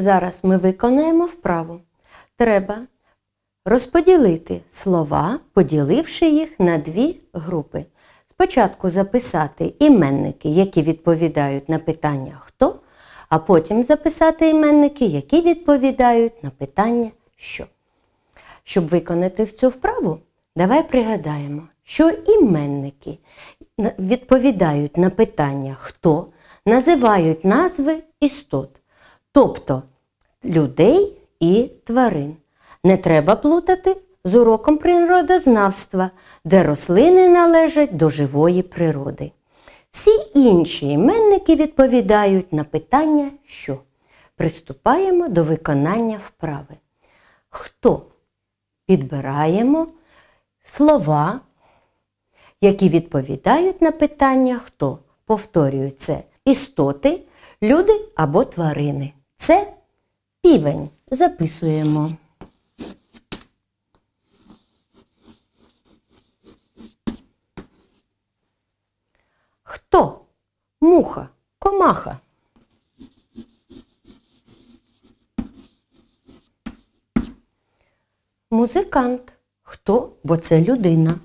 Зараз ми виконаємо вправу. Треба розподілити слова, поділивши їх на дві групи. Спочатку записати іменники, які відповідають на питання хто, а потім записати іменники, які відповідають на питання що. Щоб виконати цю вправу, давай пригадаємо, що іменники відповідають на питання хто, називають назви істот. Тобто людей і тварин. Не треба плутати з уроком природознавства, де рослини належать до живої природи. Всі інші іменники відповідають на питання, що приступаємо до виконання вправи. Хто підбираємо слова, які відповідають на питання хто? Повторюю, це істоти, люди або тварини. Це Півень записуємо. Хто? Муха, комаха. Музикант. Хто? Бо це людина.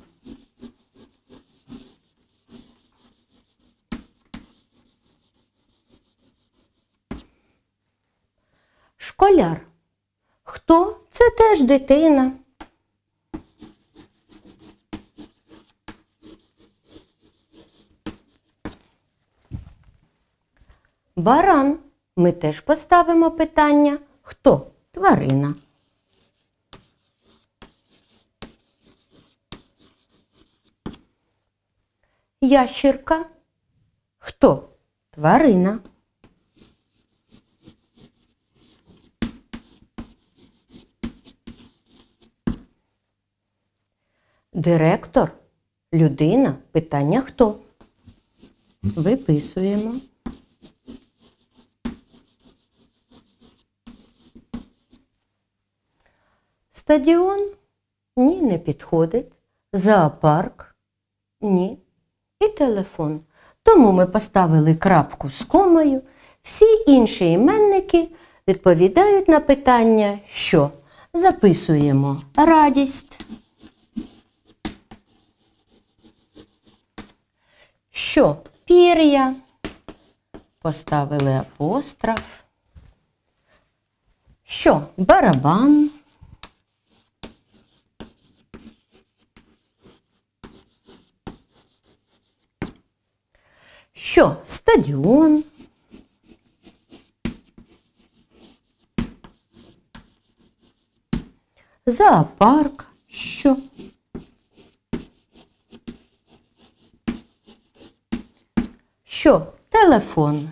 Поляр. Хто? Це теж дитина. Баран. Ми теж поставимо питання. Хто? Тварина. Ящірка. Хто? Тварина. Директор, людина, питання хто? Виписуємо. Стадіон ні, не підходить. Зоопарк ні. І телефон. Тому ми поставили крапку з комою. Всі інші іменники відповідають на питання, що записуємо радість. що пір'я, поставили апостроф, що барабан. Що стадіон? Зоопарк що? що телефон.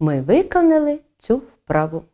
Ми виконали цю вправу.